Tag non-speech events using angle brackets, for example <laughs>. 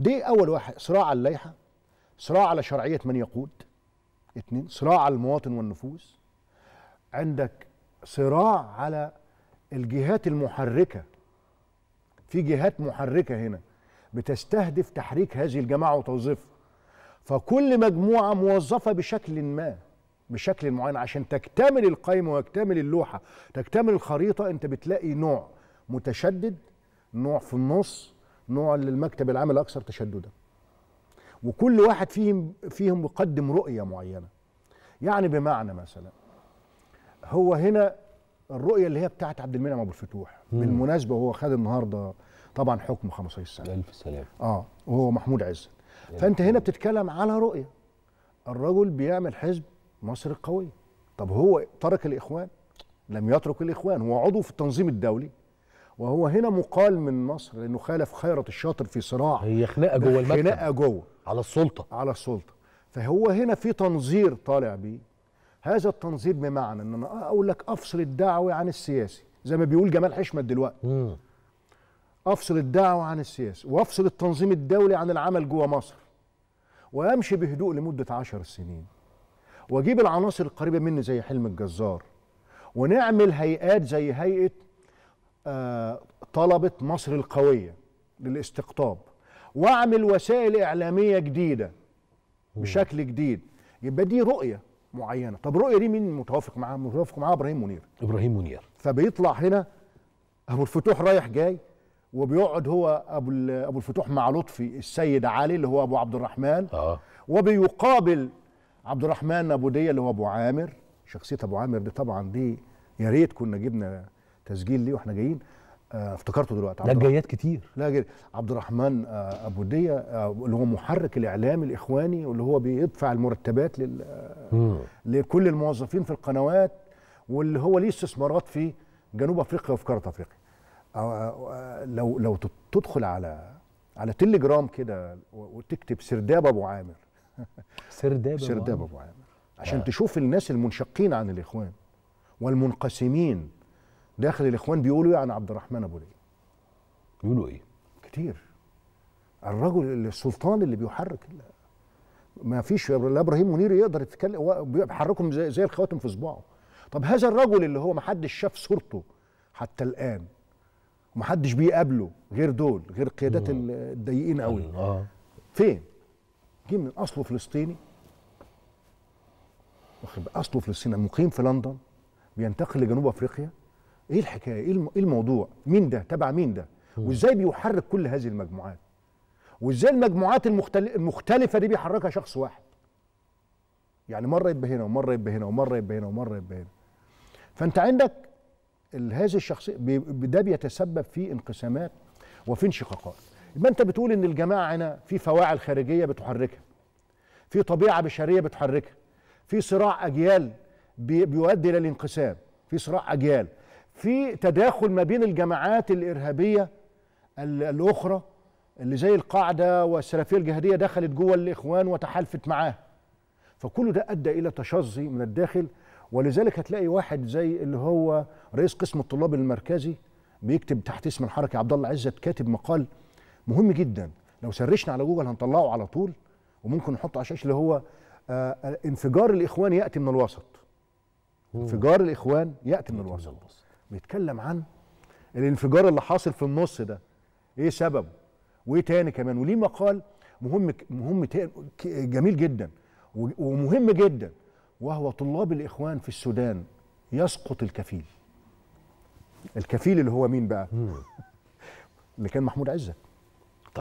دي اول واحد صراع على اللائحه صراع على شرعيه من يقود اثنين صراع على المواطن والنفوذ عندك صراع على الجهات المحركه في جهات محركه هنا بتستهدف تحريك هذه الجماعه وتوظيفها فكل مجموعه موظفه بشكل ما بشكل معين عشان تكتمل القائمه ويكتمل اللوحه تكتمل الخريطه انت بتلاقي نوع متشدد نوع في النص نوع للمكتب العام الاكثر تشددا وكل واحد فيهم فيهم يقدم رؤيه معينه يعني بمعنى مثلا هو هنا الرؤيه اللي هي بتاعت عبد المنعم ابو الفتوح مم. بالمناسبه هو خد النهارده طبعا حكم 15 سنه الف سلام اه وهو محمود عز فانت هنا بتتكلم على رؤيه الرجل بيعمل حزب مصر القويه طب هو ترك الاخوان لم يترك الاخوان هو عضو في التنظيم الدولي وهو هنا مقال من مصر لانه خالف خيرة الشاطر في صراع هي خناقه جوه المكتب خناقه جوه على السلطه على السلطه فهو هنا في تنظير طالع بيه هذا التنظير بمعنى ان انا اقول لك افصل الدعوه عن السياسي زي ما بيقول جمال حشمت دلوقتي مم. افصل الدعوه عن السياسي وافصل التنظيم الدولي عن العمل جوه مصر وامشي بهدوء لمده عشر سنين واجيب العناصر القريبه مني زي حلم الجزار ونعمل هيئات زي هيئه طلبت مصر القوية للاستقطاب واعمل وسائل إعلامية جديدة بشكل جديد يبقى دي رؤية معينة طب رؤية دي مين متوافق معاها متوافق معاها إبراهيم منير إبراهيم منير فبيطلع هنا أبو الفتوح رايح جاي وبيقعد هو أبو أبو الفتوح مع لطفي السيد علي اللي هو أبو عبد الرحمن آه. وبيقابل عبد الرحمن أبو دية اللي هو أبو عامر شخصية أبو عامر دي طبعا دي يا ريت كنا جبنا تسجيل ليه واحنا جايين آه، افتكرته دلوقتي لا جايات كتير لا جاي عبد الرحمن آه، ابو ديه آه، اللي هو محرك الاعلام الاخواني واللي هو بيدفع المرتبات لل لكل الموظفين في القنوات واللي هو ليه استثمارات في جنوب افريقيا وفي قاره افريقيا لو لو تدخل على على تليجرام كده وتكتب سرداب ابو عامر <laughs> سرداب سرداب ابو عامر عشان آه. تشوف الناس المنشقين عن الاخوان والمنقسمين داخل الاخوان بيقولوا ايه عن عبد الرحمن ابو ليل بيقولوا ايه كتير الرجل السلطان اللي بيحرك ما فيش لا ابراهيم منير يقدر يتكلم بيحركهم زي, زي الخواتم في صباعه طب هذا الرجل اللي هو ما حدش شاف صورته حتى الان وما حدش بيقابله غير دول غير قيادات الضيقين قوي آه. فين جه من اصله فلسطيني واخد اصله فلسطيني مقيم في لندن بينتقل لجنوب افريقيا ايه الحكايه إيه, ايه الموضوع مين ده تبع مين ده وازاي بيحرك كل هذه المجموعات وازاي المجموعات المختلفه دي بيحركها شخص واحد يعني مره يبقى هنا ومره يبقى هنا ومره يبقى هنا ومره يبقى هنا فانت عندك هذه الشخصيه ده بيتسبب في انقسامات وفي انشقاقات يبقى انت بتقول ان الجماعه هنا في فواعل خارجيه بتحركها في طبيعه بشريه بتحركها في صراع اجيال بيؤدي الى الانقسام في صراع اجيال في تداخل ما بين الجماعات الارهابيه الاخرى اللي زي القاعده والسلفيه الجهاديه دخلت جوه الاخوان وتحالفت معاه فكل ده ادى الى تشظي من الداخل ولذلك هتلاقي واحد زي اللي هو رئيس قسم الطلاب المركزي بيكتب تحت اسم الحركه عبد الله عزت كاتب مقال مهم جدا لو سرشنا على جوجل هنطلعه على طول وممكن نحطه على الشاشه اللي هو آه،, آه انفجار الاخوان ياتي من الوسط انفجار الاخوان ياتي من الوسط بيتكلم عن الانفجار اللي حاصل في النص ده ايه سببه وايه تاني كمان وليه مقال مهم مهم جميل جدا ومهم جدا وهو طلاب الاخوان في السودان يسقط الكفيل الكفيل اللي هو مين بقى اللي كان محمود عزت